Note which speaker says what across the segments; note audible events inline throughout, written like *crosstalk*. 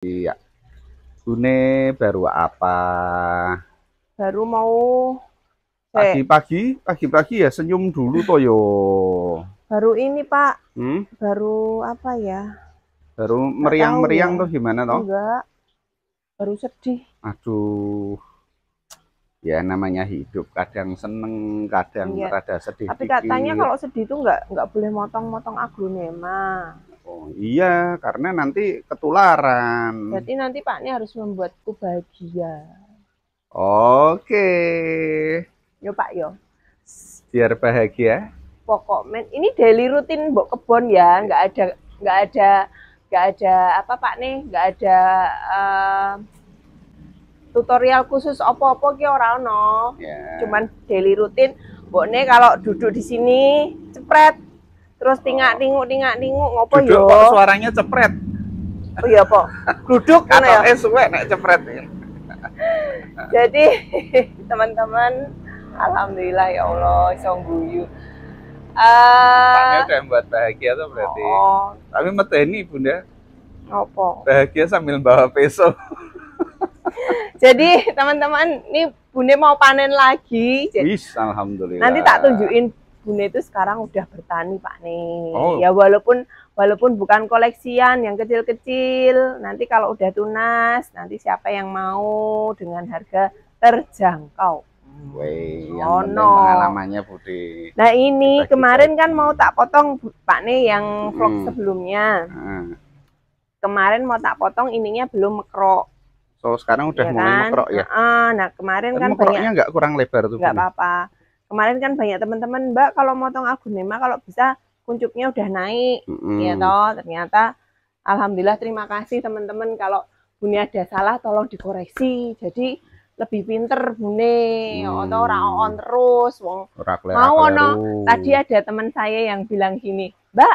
Speaker 1: Iya. Gune baru apa? Baru mau pagi-pagi, pagi-pagi ya senyum dulu toyo.
Speaker 2: Baru ini Pak. Hmm? Baru apa ya?
Speaker 1: Baru meriang-meriang ya. tuh gimana toh?
Speaker 2: Enggak. Baru sedih.
Speaker 1: Aduh. Ya namanya hidup kadang seneng, kadang iya. rada sedih. Tapi katanya kalau
Speaker 2: sedih tuh nggak nggak boleh motong-motong aglonema. Oh
Speaker 1: iya, karena nanti ketularan. Berarti
Speaker 2: nanti Pak ini harus membuatku bahagia.
Speaker 1: Oke. Yo Pak yo. Biar bahagia.
Speaker 2: Pokok men, ini daily rutin mbok kebon ya, nggak ada nggak ada nggak ada apa Pak nih, nggak ada uh, tutorial khusus opo-opo ki orang no. Yeah. Cuman daily rutin. Mbok nih kalau duduk di sini cepret terus tingak tinguk tingak tinguk ngopo yo kok suaranya
Speaker 1: cepret oh iya po duduk kan ya eh suwe nek cepret
Speaker 2: jadi *laughs* teman-teman alhamdulillah ya Allah iso guyu Uh, eh,
Speaker 1: Paknya buat bahagia tuh berarti. Oh. Tapi meteni bunda. Apa? Bahagia sambil bawa peso.
Speaker 2: *laughs* jadi teman-teman ini Bunda mau panen lagi. Jadi, Wis,
Speaker 1: alhamdulillah. Nanti tak
Speaker 2: tunjukin Bunda itu sekarang udah bertani Pak nih. Oh. Ya walaupun walaupun bukan koleksian yang kecil-kecil, nanti kalau udah tunas, nanti siapa yang mau dengan harga terjangkau.
Speaker 1: Weh, yang oh, no. pengalamannya Budi. Nah
Speaker 2: ini kita gitu. kemarin kan mau tak potong Pak nih yang vlog sebelumnya. Hmm. Kemarin mau tak potong ininya belum mekrok.
Speaker 1: So sekarang udah ya mulai kan? mekrok ya.
Speaker 2: Nah, nah kemarin kan Tapi kan banyak.
Speaker 1: nggak kurang lebar tuh. Nggak apa-apa
Speaker 2: kemarin kan banyak teman-teman mbak kalau motong aglonema kalau bisa kuncupnya udah naik mm-hmm. ya toh ternyata alhamdulillah terima kasih teman-teman kalau bunyi ada salah tolong dikoreksi jadi lebih pinter Bune hmm. atau ora on terus wong
Speaker 1: mau no tadi ada
Speaker 2: teman saya yang bilang gini mbak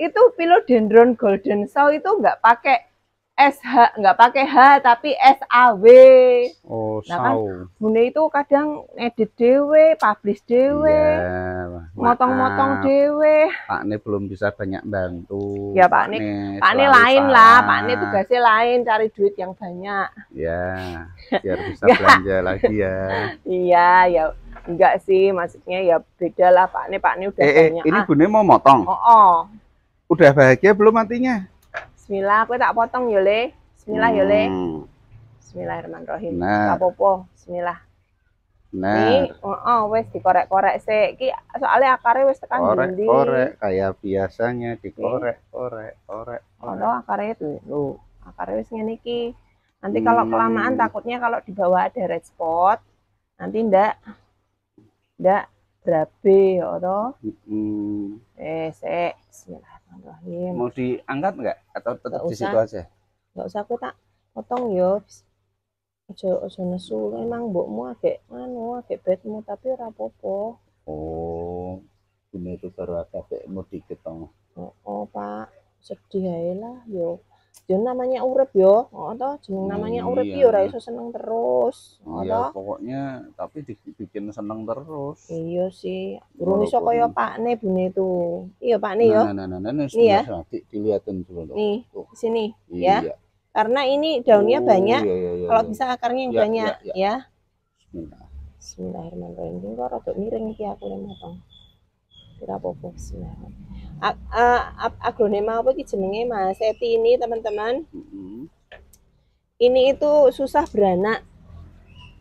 Speaker 2: itu philodendron golden saw itu enggak pakai SH nggak pakai H tapi SAW.
Speaker 1: Oh, nah, kan,
Speaker 2: Bune itu kadang edit dewe, publish dewe, iya, motong-motong yeah, dewe. Pak
Speaker 1: ini belum bisa banyak bantu. Ya Pak, Pak Ne, Pak Ne lain lah, Pak Ne tugasnya
Speaker 2: lain cari duit yang banyak.
Speaker 1: Ya, *laughs* biar bisa belanja lagi ya.
Speaker 2: Iya, ya enggak sih maksudnya ya beda lah Pak Ne, Pak Ne udah eh, eh banyak. Eh, ini ah. Bune
Speaker 1: mau motong. Oh, oh. Udah bahagia belum nantinya?
Speaker 2: Bismillah, aku tak potong yo le.
Speaker 1: Bismillah yo le. Hmm.
Speaker 2: Bismillahirrahmanirrahim. Nah. apa-apa, bismillah. Nah. Ini, oh, oh wis dikorek-korek sik. Ki soalnya akare wis tekan korek, dindi. Korek,
Speaker 1: kayak biasanya dikorek, korek, korek, korek. Ono akare itu. Lu, akare wis
Speaker 2: ngene iki. Nanti kalau hmm. kelamaan takutnya kalau dibawa ada red spot, nanti ndak ndak berabe ya toh.
Speaker 1: Heeh. Hmm.
Speaker 2: Eh, sik. Bismillah.
Speaker 1: Bismillahirrahmanirrahim. Mau diangkat nggak atau tetap di situ aja?
Speaker 2: Nggak usah aku tak potong ya. Ojo ojo nesu emang mbokmu agek anu agek bedmu tapi ora apa-apa.
Speaker 1: Oh. Ini itu baru agak mau diketong. Oh,
Speaker 2: oh, Pak. Sedih ae lah yo yo namanya urip yo oh toh jeneng hmm, namanya urip iya, yo ora iya. iso seneng terus iya, oh iya,
Speaker 1: pokoknya tapi dibikin seneng terus iya sih urung iso kaya
Speaker 2: pakne bune itu iya pakne yo nah
Speaker 1: nah nah nah nih ya dilihatin dulu nih
Speaker 2: tuh. sini iya. ya karena ini daunnya oh, banyak iya, iya, iya, kalau bisa akarnya yang iya, banyak iya, iya. ya Bismillah. Bismillahirrahmanirrahim kok rada miring iki aku lemotong ya, kira apa Bismillahirrahmanirrahim agronema apa ki jenenge Mas Eti ini teman-teman. Mm-hmm. Ini itu susah beranak.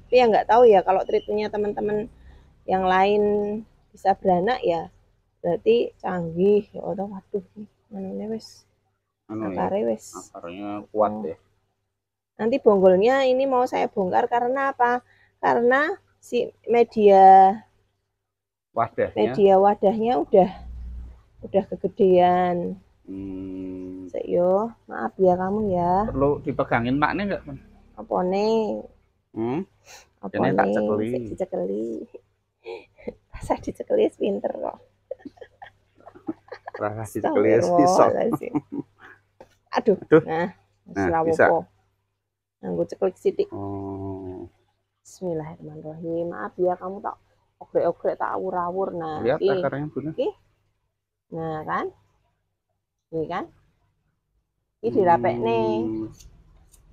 Speaker 2: Tapi ya nggak tahu ya kalau treatmentnya teman-teman yang lain bisa beranak ya berarti canggih ya udah waduh manune wis
Speaker 1: anu akare ya, wis akarnya kuat deh oh. ya.
Speaker 2: nanti bonggolnya ini mau saya bongkar karena apa karena si media
Speaker 1: wadahnya media
Speaker 2: wadahnya udah udah kegedean
Speaker 1: hmm.
Speaker 2: Sik yo maaf ya kamu ya
Speaker 1: perlu dipegangin maknya enggak man?
Speaker 2: apa nih
Speaker 1: hmm? apa nih tak cekeli Sik
Speaker 2: dicekeli masa *laughs* dicekeli pinter kok
Speaker 1: rahasia dicekeli bisa aduh, aduh.
Speaker 2: nah, nah bisa nganggo ceklik sidik
Speaker 1: oh. Hmm.
Speaker 2: Bismillahirrahmanirrahim maaf ya kamu tak ogrek-ogrek tak awur-awur nah lihat akarnya Okay. Nah, kan? Ini kan? Ini hmm. dirapek nih.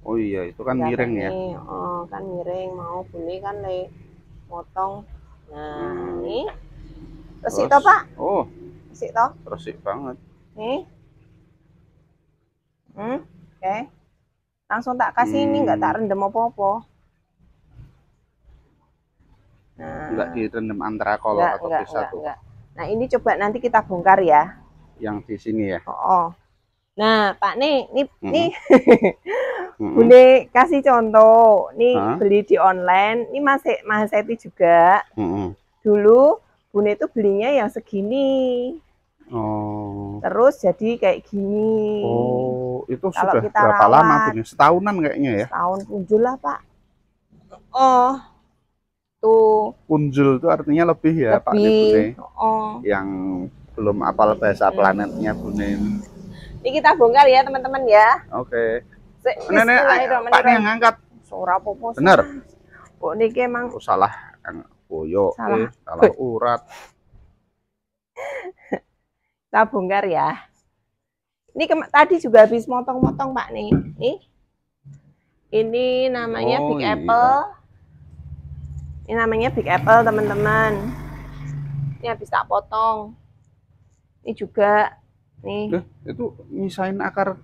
Speaker 1: Oh iya, itu kan dirapek miring nih. ya.
Speaker 2: Oh, kan miring mau bunyi kan le motong. Nah, hmm. ini.
Speaker 1: resik toh Pak? Oh. Resik toh? Resik banget.
Speaker 2: Nih. Hmm, oke. Okay. Langsung tak kasih hmm. ini enggak tak rendam apa-apa.
Speaker 1: Nah. Enggak direndam antara kolok atau enggak, tuh
Speaker 2: enggak. Nah, ini coba nanti kita bongkar ya.
Speaker 1: Yang di sini ya. Oh. oh.
Speaker 2: Nah, Pak nih, nih mm -hmm. nih mm kasih contoh. Nih huh? beli di online, ini masih Mahaseti juga. Mm -hmm. Dulu Bune itu belinya yang segini.
Speaker 1: Oh.
Speaker 2: Terus jadi kayak gini. Oh,
Speaker 1: itu Kalau sudah kita berapa rawat, lama Setahunan kayaknya ya.
Speaker 2: Setahun tujuh lah, Pak. Oh, itu
Speaker 1: Punjul itu artinya lebih ya lebih. Pak Bune, Oh. Yang belum apal bahasa planetnya Bune.
Speaker 2: Ini kita bongkar ya teman-teman ya. Oke. Okay. Nenek, Pak yang ngangkat. Suara popo. Bener. bu niki emang. Oh, salah
Speaker 1: boyo. Salah. Eh, salah urat.
Speaker 2: *laughs* kita bongkar ya. Ini tadi juga habis motong-motong Pak nih. Nih. Ini namanya oh, Big iya. Apple ini namanya big apple teman-teman ini habis tak potong ini juga nih Duh,
Speaker 1: itu nyisain akar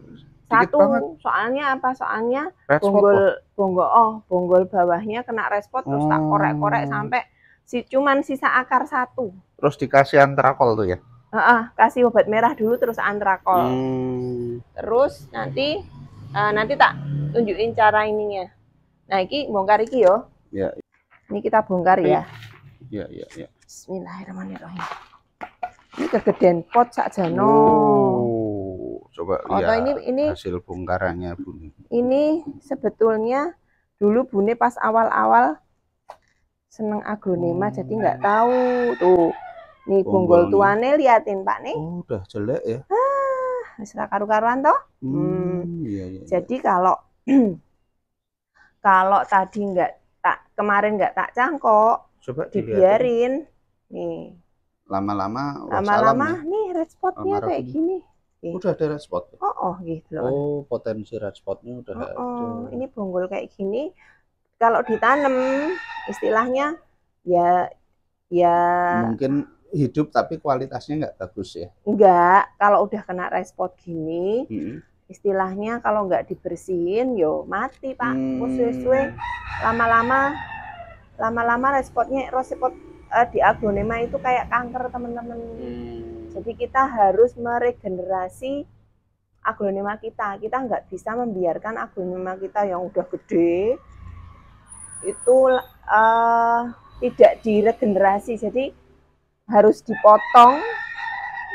Speaker 1: satu banget.
Speaker 2: soalnya apa soalnya respot bonggol oh. bonggol oh bonggol bawahnya kena respot terus tak hmm. korek-korek sampai si cuman sisa akar satu
Speaker 1: terus dikasih antrakol tuh ya
Speaker 2: uh -uh, kasih obat merah dulu terus antrakol
Speaker 1: hmm.
Speaker 2: terus nanti uh, nanti tak tunjukin cara ininya nah ini bongkar iki yo ya, ini kita bongkar ya. Iya, iya, iya. Bismillahirrahmanirrahim. Ini kegedean pot saja
Speaker 1: jano. Oh, coba oh, lihat oh, ini, ini, hasil bongkarannya Bune.
Speaker 2: Ini sebetulnya dulu Bune pas awal-awal seneng aglonema hmm. jadi nggak tahu tuh. Nih bonggol, tuane liatin Pak nih.
Speaker 1: Oh, udah jelek ya. Ah,
Speaker 2: istilah karu-karuan toh.
Speaker 1: Hmm, hmm. Iya, iya, iya.
Speaker 2: Jadi kalau *clears throat* kalau tadi nggak kemarin nggak tak cangkok,
Speaker 1: Coba dibiarin. Nih. Lama-lama lama-lama ya.
Speaker 2: nih red spotnya kayak gini.
Speaker 1: Nih. Udah ada red spot. Oh, oh gitu loh. Oh, potensi red spotnya udah oh, oh ada. Oh,
Speaker 2: ini bonggol kayak gini kalau ditanam istilahnya ya ya
Speaker 1: mungkin hidup tapi kualitasnya nggak bagus ya
Speaker 2: enggak kalau udah kena respon gini -hmm istilahnya kalau nggak dibersihin yo mati pak hmm. suwe lama-lama lama-lama responnya respon uh, eh, di aglonema itu kayak kanker teman-teman hmm. jadi kita harus meregenerasi aglonema kita kita nggak bisa membiarkan aglonema kita yang udah gede itu uh, tidak diregenerasi jadi harus dipotong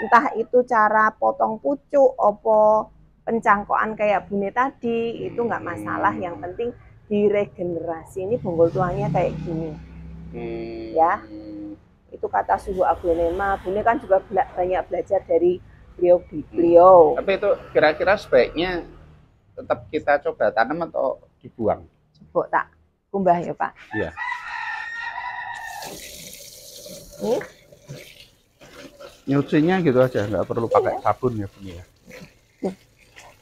Speaker 2: entah itu cara potong pucuk opo pencangkokan kayak Bune tadi itu nggak hmm. masalah yang penting diregenerasi ini bonggol tuangnya kayak gini hmm. ya itu kata suhu aglonema Bune kan juga bela banyak belajar dari
Speaker 1: beliau hmm. beliau tapi itu kira-kira sebaiknya tetap kita coba tanam atau dibuang coba tak
Speaker 2: kumbah ya pak
Speaker 1: iya nyucinya gitu aja nggak perlu pakai iya. sabun ya bunyi ya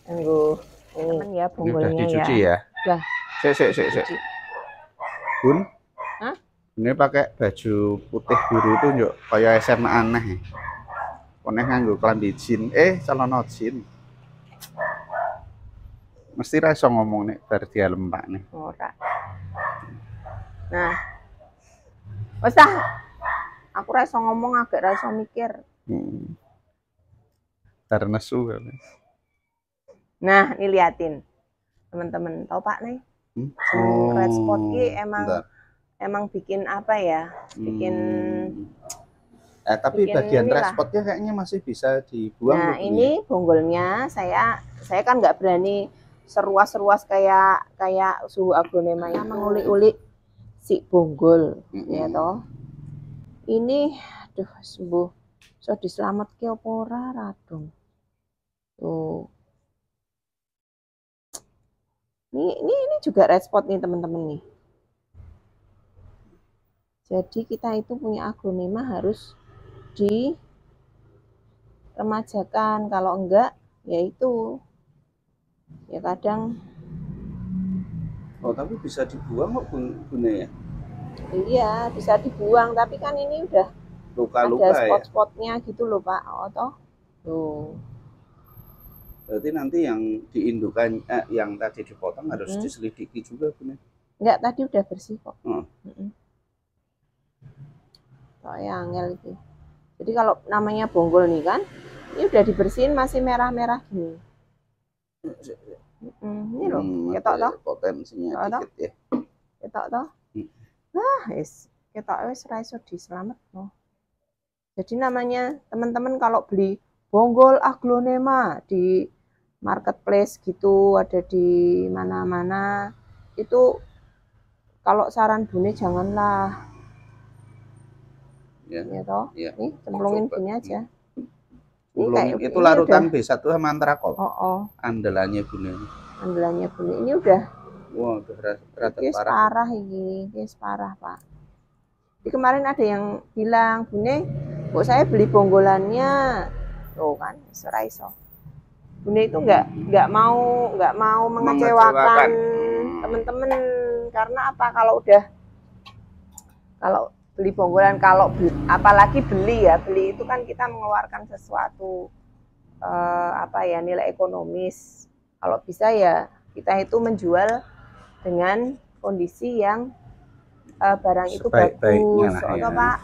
Speaker 2: Tunggu. Ini ya punggulnya Ini udah ya. dicuci ya. ya.
Speaker 1: Udah. Sik sik sik sik. Bun. Hah? Ini pakai baju putih biru itu yuk kayak SMA aneh. Koneh nganggo klambi jin. Eh, celana jin. Mesti ra iso ngomong nek bar dia lembak nih.
Speaker 2: Ora. Nah. Wes Aku ra iso ngomong agak ra iso mikir.
Speaker 1: Hmm. Ternesu kan. Ya,
Speaker 2: Nah, ini liatin. Teman-teman, tahu Pak nih? Hmm? red spot ki oh, emang bentar. emang bikin apa ya?
Speaker 1: Bikin hmm. eh, tapi bikin bagian red spotnya kayaknya masih bisa dibuang. Nah, ini ya?
Speaker 2: bonggolnya saya saya kan nggak berani seruas-seruas kayak kayak suhu aglonema yang mengulik-ulik si bonggol mm -hmm. ya toh. Ini aduh sembuh. So diselamatke apa ora radung. Tuh. Ini, ini, ini juga red spot nih teman-teman nih. Jadi kita itu punya aglonema harus di remajakan kalau enggak yaitu ya kadang
Speaker 1: oh tapi bisa dibuang kok ya?
Speaker 2: iya bisa dibuang tapi kan ini udah
Speaker 1: luka luka ada ya?
Speaker 2: spot-spotnya gitu loh pak oh toh
Speaker 1: tuh Berarti nanti yang diindukan, eh, yang tadi dipotong harus hmm. diselidiki juga, punya
Speaker 2: Enggak, tadi udah bersih kok. Hmm. Hmm. ya, angel itu. Jadi kalau namanya bonggol nih kan, ini udah dibersihin masih merah-merah gini.
Speaker 1: Hmm, ini loh, hmm, ketok toh. Potensinya ketok dikit ya. Ketok toh. Hmm. Nah, is
Speaker 2: ketok wis ra iso loh. Jadi namanya teman-teman kalau beli bonggol aglonema ah, di marketplace gitu ada di mana-mana itu kalau saran bune janganlah ya, ya toh ya. nih cemplungin bune aja
Speaker 1: ini kayak itu larutan B1 sama antrakol oh, oh. andalannya bune
Speaker 2: andalannya bune ini udah
Speaker 1: wah wow, udah rata parah
Speaker 2: parah ini yes, parah pak Di kemarin ada yang bilang bune kok saya beli bonggolannya tuh gitu kan seraiso bunda itu nggak nggak mau nggak mau mengecewakan, hmm. temen-temen karena apa kalau udah kalau beli bonggolan kalau beli, apalagi beli ya beli itu kan kita mengeluarkan sesuatu eh, apa ya nilai ekonomis kalau bisa ya kita itu menjual dengan kondisi yang eh, barang itu bagus, baik, ya. pak.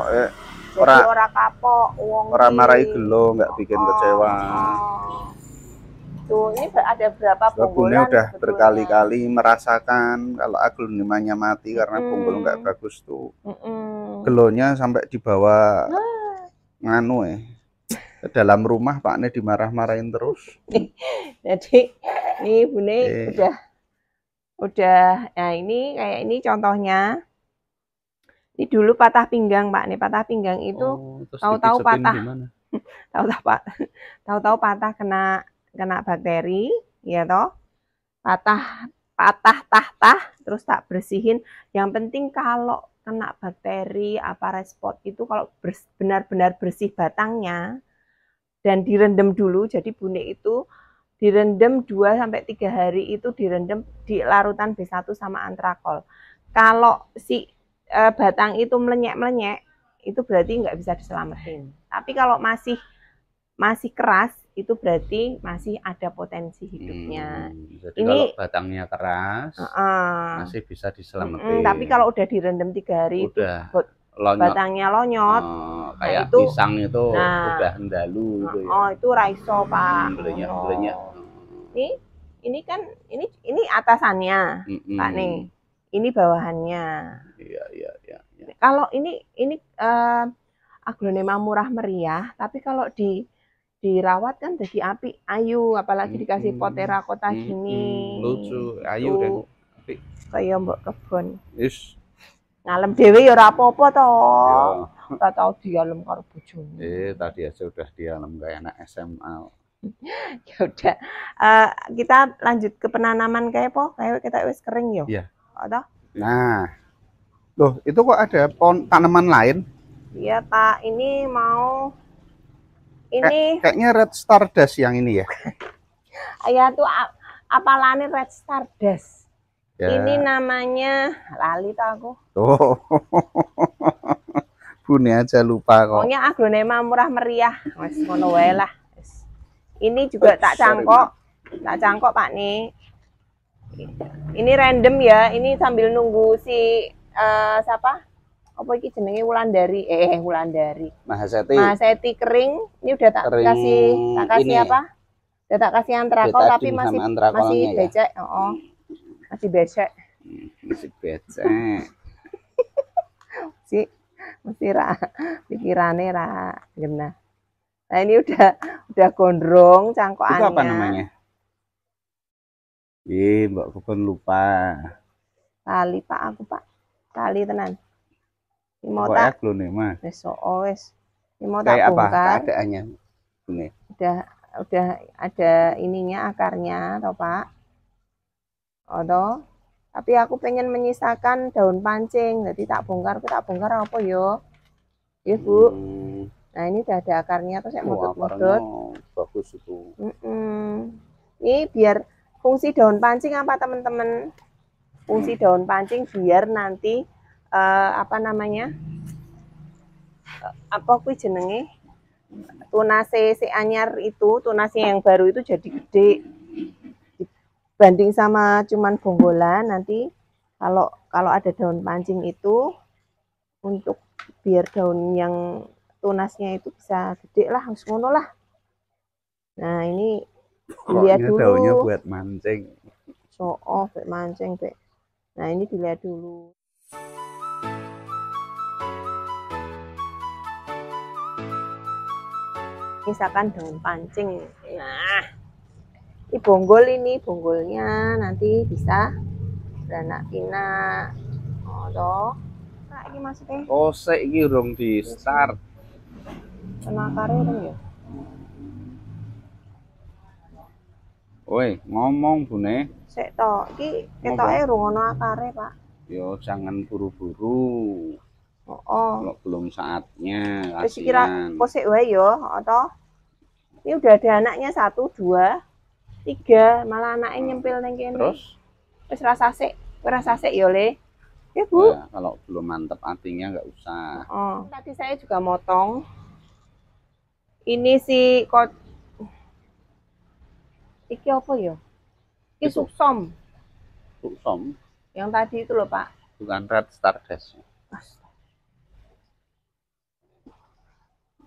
Speaker 1: Oh, ya ora ora
Speaker 2: kapok wong ora marahi gelo nggak bikin oh. kecewa Tuh, ini ada berapa punggulan? udah
Speaker 1: berkali-kali merasakan kalau aglonimanya mati karena hmm. punggul nggak bagus tuh. Mm -mm. Gelonya sampai dibawa ah. nganu eh ke dalam rumah Pak Ne dimarah-marahin terus.
Speaker 2: *laughs* Jadi ini Bune eh. udah udah nah ini kayak ini contohnya ini dulu patah pinggang Pak Ini patah pinggang itu oh,
Speaker 1: tahu tahu-tahu patah.
Speaker 2: *laughs* Tahu-tahu Pak. *laughs* Tahu-tahu patah kena kena bakteri, ya toh. Patah patah tahta terus tak bersihin. Yang penting kalau kena bakteri apa respot itu kalau benar-benar bersih batangnya dan direndam dulu jadi bunyi itu direndam 2 sampai 3 hari itu direndam di larutan B1 sama antrakol. Kalau si uh, batang itu melenyek-melenyek, itu berarti nggak bisa diselamatin. Tapi kalau masih masih keras, itu berarti masih ada potensi hidupnya. Hmm,
Speaker 1: jadi ini kalau batangnya keras, uh masih bisa diselamatin. Mm, tapi kalau
Speaker 2: udah direndam tiga hari,
Speaker 1: udah. Itu, lonyot. batangnya
Speaker 2: lonyot. Oh, nah kayak nah, itu, pisang
Speaker 1: itu nah, udah hendalu gitu ya. Oh,
Speaker 2: itu raiso, hmm, Pak. Hmm, oh. belenya. Ini ini kan ini ini atasannya, mm -mm. Pak nih ini bawahannya. Iya, iya, iya. Ya. Kalau ini ini uh, eh, aglonema murah meriah, tapi kalau di dirawat kan jadi api ayu apalagi hmm, dikasih kota terakota hmm, gini
Speaker 1: lucu ayu Tuh, dan api
Speaker 2: kayak mbok kebon Ish. ngalem dewi ya rapopo toh ya. Iya. tak tahu dialem karo bojone
Speaker 1: eh tadi aja udah dialem kayak anak SMA
Speaker 2: *laughs* ya udah uh, kita lanjut ke penanaman kayak po kayak kita wis kering yo ya? iya ada
Speaker 1: nah loh itu kok ada pohon tanaman lain
Speaker 2: iya pak ini mau ini Kay kayaknya
Speaker 1: red stardust yang ini ya *laughs*
Speaker 2: Iya tuh apalane red stardust ya. ini namanya lali tuh aku
Speaker 1: oh *laughs* bune aja lupa kok
Speaker 2: pokoknya agronema murah meriah wes ngono lah ini juga tak cangkok tak cangkok pak nih ini random ya, ini sambil nunggu si uh, siapa? Apa iki jenenge Wulandari? Eh, eh Wulandari.
Speaker 1: Mahaseti. Mahaseti
Speaker 2: kering, ini udah tak kering kasih tak kasih ini. apa? Udah tak kasih antrakol tapi masih ya? masih becek. Ya? Oh, masih becek.
Speaker 1: *laughs* Masih becek.
Speaker 2: si mesti ra pikirane ra gimana? Nah, ini udah udah gondrong cangkokannya. Itu apa namanya?
Speaker 1: Iya, Mbak Kukun lupa.
Speaker 2: Kali Pak aku Pak. Kali tenan. Ini mau tak. Kok nih mas. Besok always. Oh, ini mau tak apa
Speaker 1: keadaannya? Ini.
Speaker 2: Udah udah ada ininya akarnya toh Pak. Odo. Oh, Tapi aku pengen menyisakan daun pancing, jadi tak bongkar, aku tak bongkar apa yo? Ya Bu. Hmm. Nah ini udah ada akarnya terus saya mutut-mutut.
Speaker 1: Bagus itu. Mm
Speaker 2: -mm. Ini biar fungsi daun pancing apa teman-teman? Fungsi hmm. daun pancing biar nanti uh, apa namanya? Eh, apa kuwi jenenge? Tunase si anyar itu, tunase yang baru itu jadi gede. Dibanding sama cuman bonggolan nanti kalau kalau ada daun pancing itu untuk biar daun yang tunasnya itu bisa gede lah, harus ngono lah. Nah, ini dilihat dulu. daunnya buat mancing. So off, buat mancing, be. Nah, ini dilihat dulu. Misalkan daun pancing. Nah, ini bonggol ini, bonggolnya nanti bisa beranak-pinak. Oh, toh. Nah, ini maksudnya. Oh,
Speaker 1: saya ini urung di start.
Speaker 2: kenakarin dong ya?
Speaker 1: Woi, ngomong Bune.
Speaker 2: Sik tok, iki ketoke rungono akare, Pak.
Speaker 1: Yo jangan buru-buru. Oh, oh. Kalau belum saatnya. Wis kira
Speaker 2: posik wae yo, atau Ini udah ada anaknya satu, dua, tiga, malah anaknya hmm. nyempil neng kene. Terus? Wis rasa sik, rasa sik yo, Le.
Speaker 1: Ya, Bu. Ya, kalau belum mantep artinya nggak usah.
Speaker 2: Oh. Tadi saya juga motong. Ini si kot Iki apa ya? Iki itu. suksom. Suksom. Yang tadi itu loh, Pak.
Speaker 1: Bukan red stardust.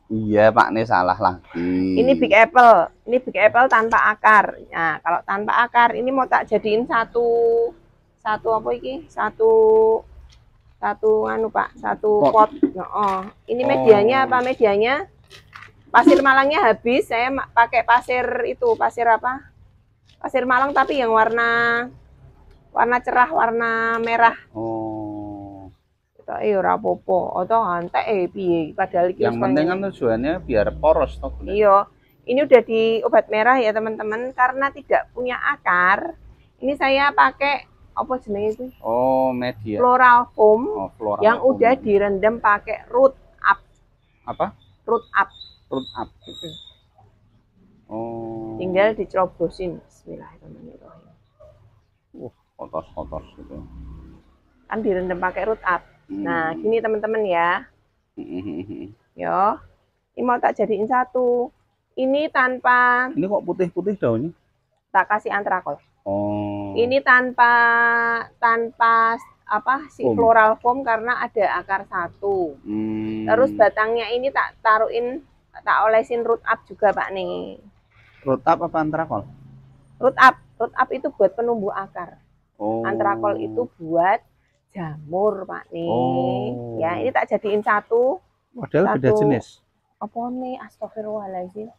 Speaker 1: Iya, Pak, ini salah lagi. Ini
Speaker 2: Big Apple. Ini Big Apple tanpa akar. Nah, kalau tanpa akar ini mau tak jadiin satu satu apa iki? Satu satu anu, Pak, satu pot. pot. oh, ini medianya apa medianya? Pasir Malangnya habis, saya pakai pasir itu, pasir apa? pasir malang tapi yang warna warna cerah, warna merah. Oh. itu eh rapopo apa atau hante eh piye padahal iki Yang penting kan
Speaker 1: tujuannya biar poros toh. Iya.
Speaker 2: Ini udah di obat merah ya teman-teman karena tidak punya akar. Ini saya pakai apa jenis itu?
Speaker 1: Oh, media.
Speaker 2: Floral foam
Speaker 1: oh, floral yang foam. udah
Speaker 2: direndam pakai root up. Apa? Root up.
Speaker 1: Root up. Oh tinggal
Speaker 2: dicerobosin Bismillahirrahmanirrahim
Speaker 1: uh kotor kotor gitu
Speaker 2: kan direndam pakai root up hmm. nah gini teman-teman ya
Speaker 1: hmm.
Speaker 2: yo ini mau tak jadiin satu ini tanpa ini
Speaker 1: kok putih-putih daunnya
Speaker 2: tak kasih antrakol
Speaker 1: oh ini
Speaker 2: tanpa tanpa apa si foam. floral foam karena ada akar satu
Speaker 1: hmm. terus
Speaker 2: batangnya ini tak taruhin tak olesin root up juga pak nih
Speaker 1: root up apa antrakol
Speaker 2: root up root up itu buat penumbuh akar
Speaker 1: oh. antrakol
Speaker 2: itu buat jamur pak nih oh. ya ini tak jadiin satu model beda jenis apa nih astagfirullahaladzim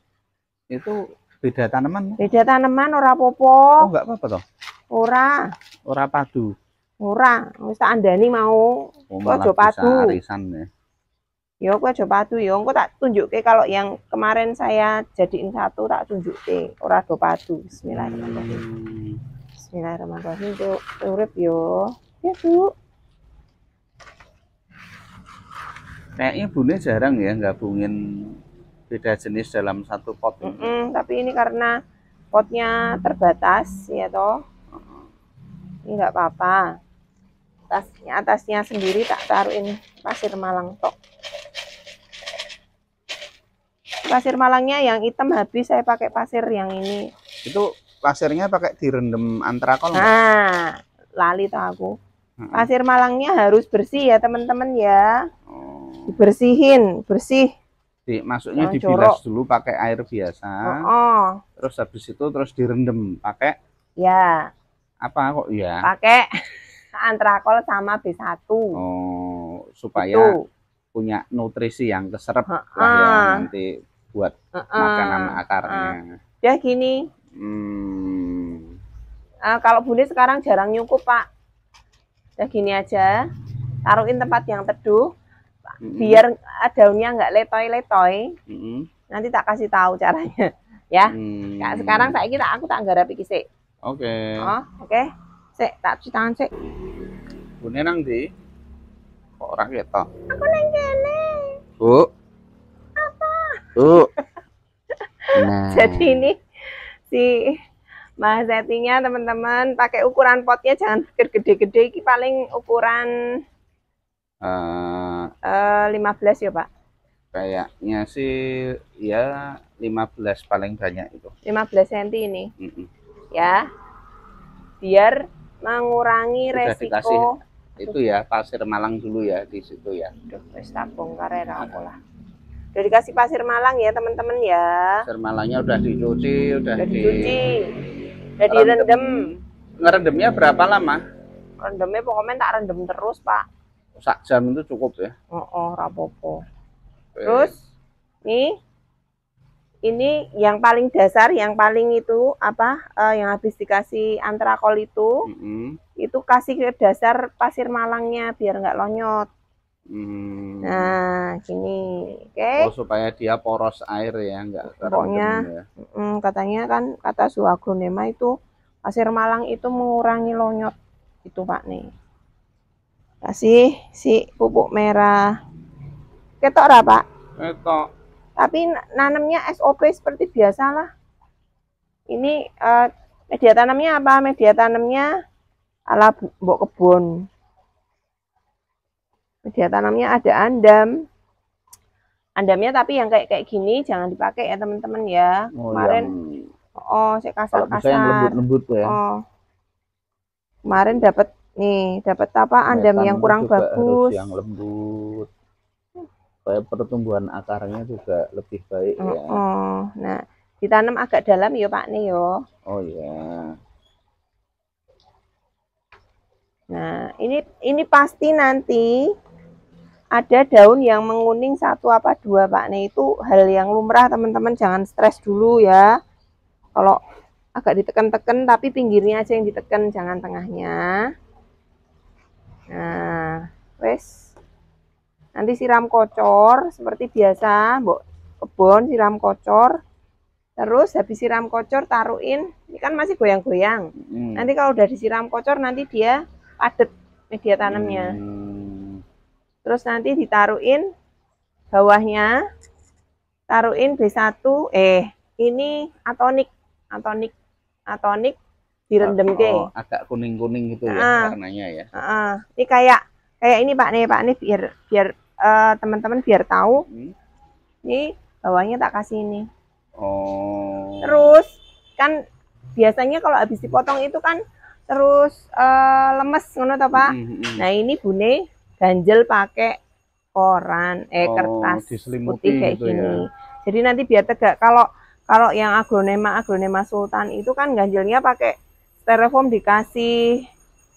Speaker 1: itu beda tanaman ya?
Speaker 2: beda tanaman ora popo oh enggak apa-apa toh ora
Speaker 1: ora padu
Speaker 2: ora wis tak andani mau oh, padu arisan ya ya aku coba padu ya aku tak tunjuk ke. kalau yang kemarin saya jadiin satu tak tunjuk ke orang do padu bismillahirrahmanirrahim hmm. bismillahirrahmanirrahim tuh urip yo ya Bu
Speaker 1: Kayaknya bunyi jarang ya gabungin beda jenis dalam satu pot. Mm -mm,
Speaker 2: tapi ini karena potnya terbatas ya toh. Ini nggak apa-apa. Atasnya, atasnya sendiri tak taruhin pasir malang tok pasir malangnya yang hitam habis saya pakai pasir yang ini
Speaker 1: itu pasirnya pakai direndam antrakol nah
Speaker 2: lali tahu aku pasir malangnya harus bersih ya teman-teman ya oh. dibersihin bersih
Speaker 1: di, maksudnya Jangan dibilas corok. dulu pakai air biasa oh, oh. terus habis itu terus direndam pakai ya apa kok ya pakai
Speaker 2: *laughs* antrakol sama B1
Speaker 1: oh supaya itu. punya nutrisi yang keserap uh -uh. nanti buat uh -uh. makanan akarnya. Uh.
Speaker 2: Ya gini.
Speaker 1: Hmm.
Speaker 2: Uh, kalau bunyi sekarang jarang nyukup pak. Ya gini aja, taruhin tempat yang teduh, -hmm. biar eh, daunnya nggak letoy-letoy. -hmm. Nanti tak kasih tahu caranya,
Speaker 1: *laughs* ya. Hmm. Nah, Sekarang
Speaker 2: saya kira aku tak nggarapi kisik.
Speaker 1: Oke. Okay. Oh, oke.
Speaker 2: Okay. Sik, tak cuci tangan sik.
Speaker 1: Bune nang ndi? Kok ora ketok? Aku nang kene. Bu satu nah. jadi
Speaker 2: ini si Mas teman-teman pakai ukuran potnya jangan pikir gede-gede ini paling ukuran
Speaker 1: uh,
Speaker 2: uh, 15 ya Pak
Speaker 1: kayaknya sih ya 15 paling banyak itu
Speaker 2: 15 cm ini mm -mm. ya biar mengurangi Sudah resiko dikasih, itu
Speaker 1: ya pasir malang dulu ya di situ ya Duh, wis bongkar ya, aku
Speaker 2: lah Udah dikasih pasir malang ya teman-teman ya. Pasir malangnya
Speaker 1: udah dicuci, udah, udah dicuci.
Speaker 2: Di... direndam.
Speaker 1: Ngerendamnya berapa lama?
Speaker 2: Rendamnya pokoknya tak rendam terus, Pak.
Speaker 1: Sak jam itu cukup ya.
Speaker 2: Oh, oh rapopo. Oke. Terus ini, ini yang paling dasar, yang paling itu apa eh, yang habis dikasih antrakol itu, mm -hmm. itu kasih ke dasar pasir malangnya biar nggak lonyot.
Speaker 1: Hmm.
Speaker 2: Nah, gini, oke. Okay. Oh,
Speaker 1: supaya dia poros air ya, enggak Pokoknya, ya.
Speaker 2: Mm, katanya kan kata suagonema itu pasir malang itu mengurangi lonyot itu Pak nih. Kasih si pupuk merah. Ketok ora, Pak? Ketok. Tapi nanamnya SOP seperti biasa lah. Ini uh, media tanamnya apa? Media tanamnya ala mbok kebun media tanamnya ada andam andamnya tapi yang kayak kayak gini jangan dipakai ya teman-teman ya oh, kemarin iya. oh, yang... oh saya kasar kasar yang lembut lembut ya oh. kemarin dapat nih dapat apa andam Metan yang kurang bagus yang
Speaker 1: lembut supaya pertumbuhan akarnya juga lebih baik oh, ya oh. nah
Speaker 2: ditanam agak dalam ya pak nih yo
Speaker 1: oh ya
Speaker 2: nah ini ini pasti nanti ada daun yang menguning satu apa dua Pak. Nah itu hal yang lumrah teman-teman jangan stres dulu ya. Kalau agak ditekan-tekan tapi pinggirnya aja yang ditekan jangan tengahnya. Nah wes nanti siram kocor seperti biasa mbok kebon siram kocor terus habis siram kocor taruhin ini kan masih goyang-goyang hmm. nanti kalau udah disiram kocor nanti dia padet media tanamnya hmm terus nanti ditaruhin bawahnya taruhin B1 eh ini atonik atonik atonik
Speaker 1: direndam oh, oh, agak kuning kuning gitu uh, ya ah. warnanya ya uh,
Speaker 2: uh. ini kayak kayak ini pak nih pak nih biar biar teman eh, teman-teman biar tahu hmm. ini bawahnya tak kasih ini
Speaker 1: oh terus
Speaker 2: kan biasanya kalau habis dipotong itu kan terus uh, lemes ngono pak hmm, hmm, hmm. nah ini bune ganjel pakai koran eh oh, kertas putih kayak gitu ya. gini. Ya. Jadi nanti biar tegak. Kalau kalau yang aglonema aglonema sultan itu kan ganjelnya pakai styrofoam dikasih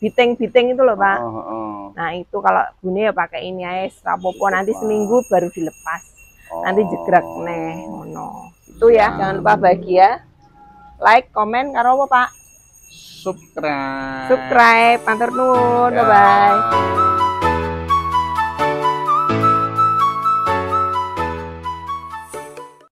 Speaker 2: biting-biting itu loh pak. Oh, oh. Nah itu kalau bunyi ya pakai ini ya rapopo nanti seminggu baru dilepas. Oh. Nanti jegrek oh. neh no. Itu ya, ya jangan lupa bagi ya Like, komen karo apa Pak? Subscribe. Subscribe, pantur nuwun. Ya. Bye bye.